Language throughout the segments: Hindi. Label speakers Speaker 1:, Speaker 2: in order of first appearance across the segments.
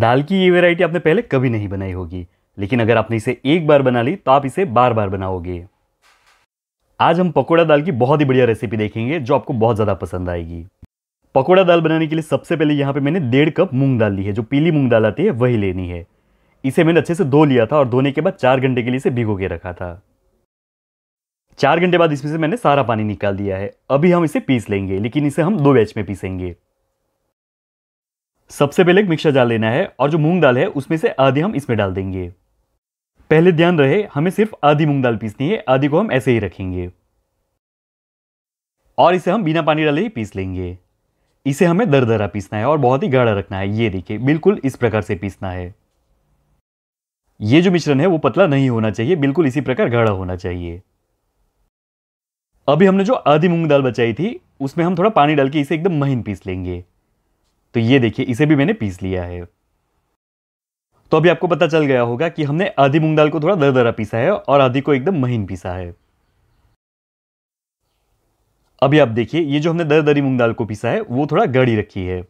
Speaker 1: दाल की ये वेराइटी आपने पहले कभी नहीं बनाई होगी लेकिन अगर आपने इसे एक बार बना ली तो आप इसे बार बार बनाओगे आज हम पकोड़ा दाल की बहुत ही बढ़िया रेसिपी देखेंगे जो आपको बहुत ज़्यादा पसंद आएगी पकोड़ा दाल बनाने के लिए सबसे पहले यहाँ पे मैंने डेढ़ कप मूंग दाल ली है जो पीली मूंग दाल आती है वही लेनी है इसे मैंने अच्छे से धो लिया था और धोने के बाद चार घंटे के लिए इसे भिगो के रखा था चार घंटे बाद इसमें से मैंने सारा पानी निकाल दिया है अभी हम इसे पीस लेंगे लेकिन इसे हम दो बैच में पीसेंगे सबसे पहले एक मिक्सर जार लेना है और जो मूंग दाल है उसमें से आधी हम इसमें डाल देंगे पहले ध्यान रहे हमें सिर्फ आधी मूंग दाल पीसनी है आधी को हम ऐसे ही रखेंगे और इसे हम बिना पानी डाले ही पीस लेंगे इसे हमें दरदरा पीसना है और बहुत ही गाढ़ा रखना है ये देखिए बिल्कुल इस प्रकार से पीसना है ये जो मिश्रण है वो पतला नहीं होना चाहिए बिल्कुल इसी प्रकार गाढ़ा होना चाहिए अभी हमने जो आधी मूंग दाल बचाई थी उसमें हम थोड़ा पानी डाल के इसे एकदम महीन पीस लेंगे तो ये देखिए इसे भी मैंने पीस लिया है तो अभी आपको पता चल गया होगा कि हमने आधी मूंग दाल को थोड़ा दर दरा पीसा है और आधी को एकदम महीन पीसा है अभी आप देखिए ये जो हमने दर दरी मूंग दाल को पीसा है वो थोड़ा गड़ी रखी है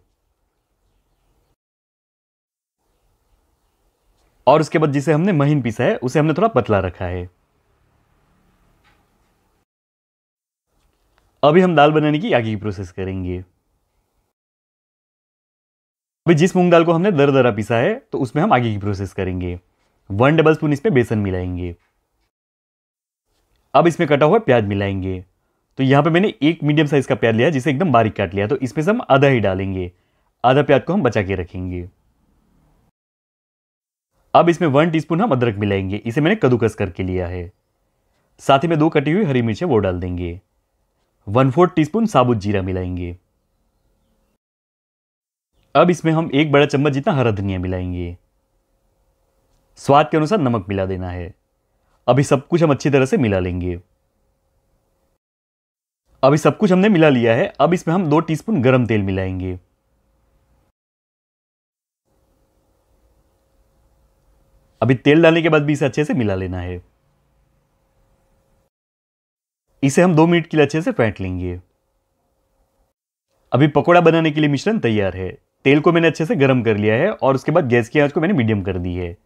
Speaker 1: और उसके बाद जिसे हमने महीन पीसा है उसे हमने थोड़ा पतला रखा है अभी हम दाल बनाने की आगे की प्रोसेस करेंगे अभी जिस मूंग दाल को हमने दर दरा पीसा है तो उसमें हम आगे की प्रोसेस करेंगे वन टेबल स्पून इसमें बेसन मिलाएंगे अब इसमें कटा हुआ प्याज मिलाएंगे तो यहाँ पे मैंने एक मीडियम साइज़ का प्याज लिया जिसे एकदम बारीक काट लिया तो इसमें से हम आधा ही डालेंगे आधा प्याज को हम बचा के रखेंगे अब इसमें वन टीस्पून हम अदरक मिलाएंगे इसे मैंने कद्दूकस करके लिया है साथ ही में दो कटी हुई हरी मिर्चें वो डाल देंगे वन फोर्थ टीस्पून साबुत जीरा मिलाएंगे अब इसमें हम एक बड़ा चम्मच जितना हरा धनिया मिलाएंगे स्वाद के अनुसार नमक मिला देना है अभी सब कुछ हम अच्छी तरह से मिला लेंगे अभी सब कुछ हमने मिला लिया है अब इसमें हम दो टीस्पून गरम तेल मिलाएंगे अभी तेल डालने के बाद भी इसे अच्छे से मिला लेना है इसे हम दो मिनट के लिए अच्छे से फेंट लेंगे अभी पकोड़ा बनाने के लिए मिश्रण तैयार है तेल को मैंने अच्छे से गर्म कर लिया है और उसके बाद गैस की आंच को मैंने मीडियम कर दी है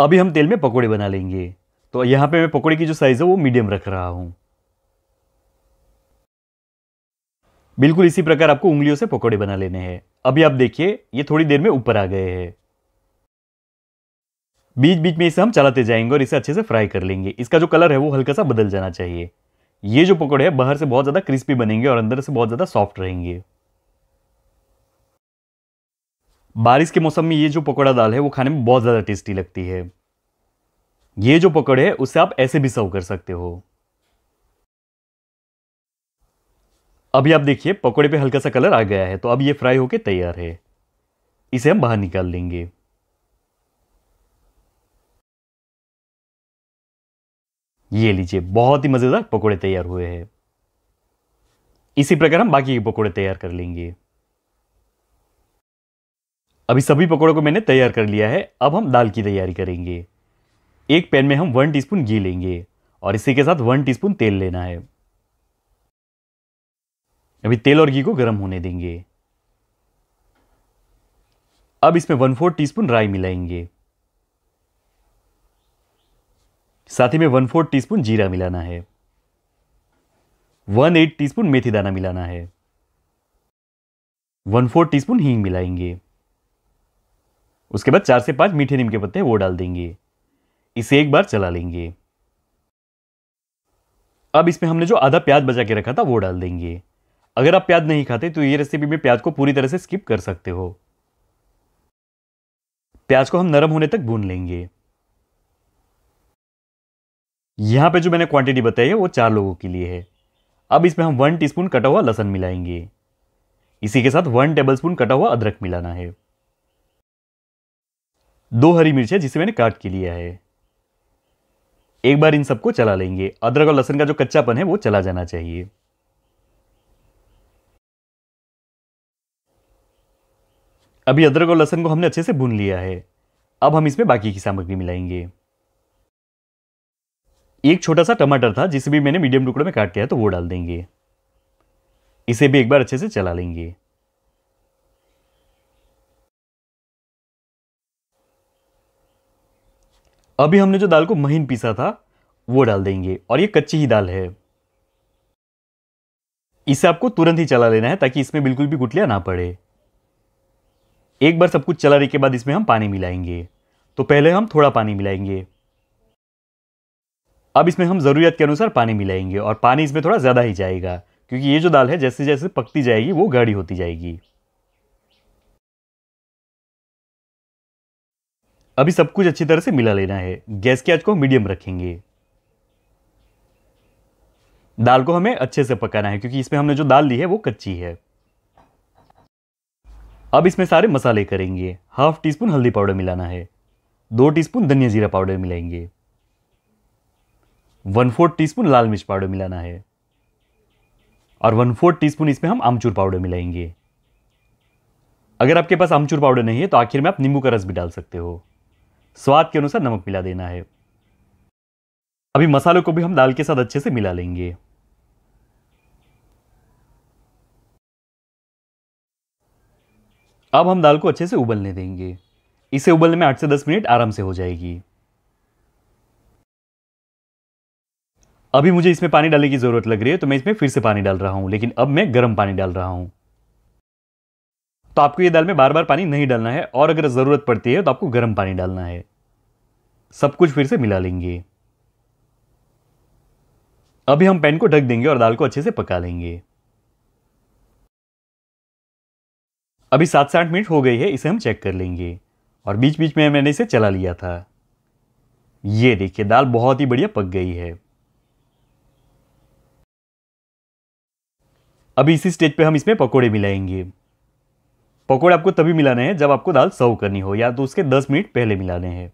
Speaker 1: अभी हम तेल में पकौड़े बना लेंगे तो यहाँ पे मैं पकौड़े की जो साइज़ है वो मीडियम रख रहा हूँ बिल्कुल इसी प्रकार आपको उंगलियों से पकौड़े बना लेने हैं अभी आप देखिए ये थोड़ी देर में ऊपर आ गए हैं बीच बीच में इसे हम चलाते जाएंगे और इसे अच्छे से फ्राई कर लेंगे इसका जो कलर है वो हल्का सा बदल जाना चाहिए ये जो पकौड़े हैं बाहर से बहुत ज़्यादा क्रिस्पी बनेंगे और अंदर से बहुत ज़्यादा सॉफ्ट रहेंगे बारिश के मौसम में ये जो पकौड़ा दाल है वो खाने में बहुत ज़्यादा टेस्टी लगती है ये जो पकौड़े है उससे आप ऐसे भी सर्व कर सकते हो अभी आप देखिए पकौड़े पे हल्का सा कलर आ गया है तो अब ये फ्राई होके तैयार है इसे हम बाहर निकाल लेंगे ये लीजिए बहुत ही मज़ेदार पकौड़े तैयार हुए हैं इसी प्रकार हम बाकी के पकौड़े तैयार कर लेंगे अभी सभी पकौड़ों को मैंने तैयार कर लिया है अब हम दाल की तैयारी करेंगे एक पैन में हम वन टीस्पून घी लेंगे और इसी के साथ वन टीस्पून तेल लेना है अभी तेल और घी को गर्म होने देंगे अब इसमें वन फोर टी राई मिलाएंगे साथ ही में वन फोर टी जीरा मिलाना है वन एट टी मेथी दाना मिलाना है वन फोर टी हींग मिलाएंगे उसके बाद चार से पांच मीठे नीम के पत्ते वो डाल देंगे इसे एक बार चला लेंगे अब इसमें हमने जो आधा प्याज बचा के रखा था वो डाल देंगे अगर आप प्याज नहीं खाते तो ये रेसिपी में प्याज को पूरी तरह से स्किप कर सकते हो प्याज को हम नरम होने तक भून लेंगे यहां पे जो मैंने क्वांटिटी बताई है वो चार लोगों के लिए है अब इसमें हम वन टीस्पून कटा हुआ लहसन मिलाएंगे इसी के साथ वन टेबलस्पून कटा हुआ अदरक मिलाना है दो हरी मिर्च है जिसे मैंने काट के लिया है एक बार इन सबको चला लेंगे अदरक और लहसुन का जो कच्चापन है वो चला जाना चाहिए अभी अदरक और लहसुन को हमने अच्छे से भून लिया है अब हम इसमें बाकी की सामग्री मिलाएंगे एक छोटा सा टमाटर था जिसे भी मैंने मीडियम टुकड़ों में काट लिया तो वो डाल देंगे इसे भी एक बार अच्छे से चला लेंगे अभी हमने जो दाल को महीन पीसा था वो डाल देंगे और ये कच्ची ही दाल है इसे आपको तुरंत ही चला लेना है ताकि इसमें बिल्कुल भी गुटलियां ना पड़े एक बार सब कुछ चलाने के बाद इसमें हम पानी मिलाएंगे तो पहले हम थोड़ा पानी मिलाएंगे अब इसमें हम ज़रूरत के अनुसार पानी मिलाएंगे और पानी इसमें थोड़ा ज़्यादा ही जाएगा क्योंकि ये जो दाल है जैसे जैसे पकती जाएगी वो गाढ़ी होती जाएगी अभी सब कुछ अच्छी तरह से मिला लेना है गैस की आंच को मीडियम रखेंगे दाल को हमें अच्छे से पकाना है क्योंकि इसमें हमने जो दाल ली है वो कच्ची है अब इसमें सारे मसाले करेंगे हाफ टी स्पून हल्दी पाउडर मिलाना है दो टीस्पून धनिया जीरा पाउडर मिलाएंगे वन फोर्थ टीस्पून लाल मिर्च पाउडर मिलाना है और वन फोर्थ टीस्पून इसमें हम आमचूर पाउडर मिलाएंगे अगर आपके पास आमचूर पाउडर नहीं है तो आखिर में आप नींबू का रस भी डाल सकते हो स्वाद के अनुसार नमक मिला देना है अभी मसालों को भी हम दाल के साथ अच्छे से मिला लेंगे अब हम दाल को अच्छे से उबलने देंगे इसे उबलने में आठ से दस मिनट आराम से हो जाएगी अभी मुझे इसमें पानी डालने की ज़रूरत लग रही है तो मैं इसमें फिर से पानी डाल रहा हूं लेकिन अब मैं गर्म पानी डाल रहा हूं तो आपको ये दाल में बार बार पानी नहीं डालना है और अगर ज़रूरत पड़ती है तो आपको गर्म पानी डालना है सब कुछ फिर से मिला लेंगे अभी हम पैन को ढक देंगे और दाल को अच्छे से पका लेंगे अभी सात से आठ मिनट हो गई है इसे हम चेक कर लेंगे और बीच बीच में मैंने इसे चला लिया था ये देखिए दाल बहुत ही बढ़िया पक गई है अभी इसी स्टेज पे हम इसमें पकोड़े मिलाएंगे पकौड़े आपको तभी मिलाने हैं जब आपको दाल सर्व करनी हो या तो उसके 10 मिनट पहले मिलाने हैं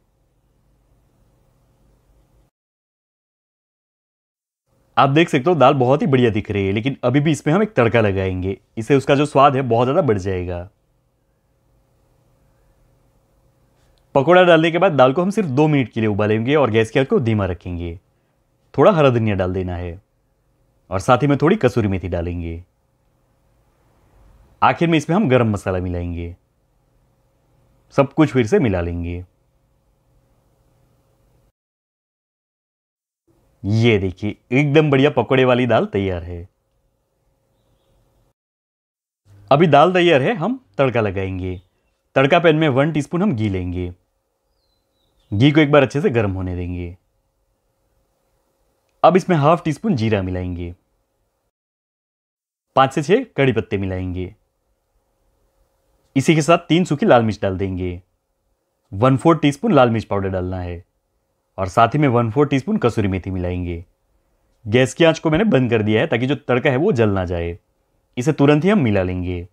Speaker 1: आप देख सकते हो दाल बहुत ही बढ़िया दिख रही है लेकिन अभी भी इसमें हम एक तड़का लगाएंगे इससे उसका जो स्वाद है बहुत ज़्यादा बढ़ जाएगा पकौड़ा डालने के बाद दाल को हम सिर्फ दो मिनट के लिए उबालेंगे और गैस की आंच को धीमा रखेंगे थोड़ा हरा धनिया डाल देना है और साथ ही में थोड़ी कसूरी मेथी डालेंगे आखिर में इसमें हम गरम मसाला मिलाएंगे सब कुछ फिर से मिला लेंगे ये देखिए एकदम बढ़िया पकोड़े वाली दाल तैयार है अभी दाल तैयार है हम तड़का लगाएंगे तड़का पैन में वन टीस्पून हम घी लेंगे घी को एक बार अच्छे से गर्म होने देंगे अब इसमें हाफ टी स्पून जीरा मिलाएंगे पांच से छह कड़ी पत्ते मिलाएंगे इसी के साथ तीन सूखी लाल मिर्च डाल देंगे वन फोर टी लाल मिर्च पाउडर डालना है और साथ ही में वन फोर टी कसूरी मेथी मिलाएंगे गैस की आंच को मैंने बंद कर दिया है ताकि जो तड़का है वो जल ना जाए इसे तुरंत ही हम मिला लेंगे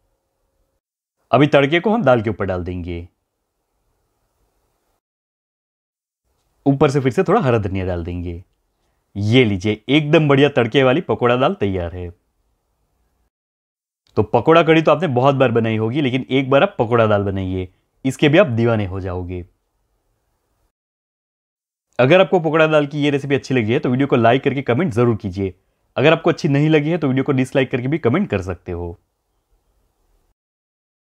Speaker 1: अभी तड़के को हम दाल के ऊपर डाल देंगे ऊपर से फिर से थोड़ा हरा धनिया डाल देंगे ये लीजिए एकदम बढ़िया तड़के वाली पकौड़ा दाल तैयार है तो पकोड़ा कड़ी तो आपने बहुत बार बनाई होगी लेकिन एक बार आप पकोड़ा दाल बनाइए इसके भी आप दीवाने हो जाओगे अगर आपको पकोड़ा दाल की ये रेसिपी अच्छी लगी है तो वीडियो को लाइक करके कमेंट ज़रूर कीजिए अगर आपको अच्छी नहीं लगी है तो वीडियो को डिसलाइक करके भी कमेंट कर सकते हो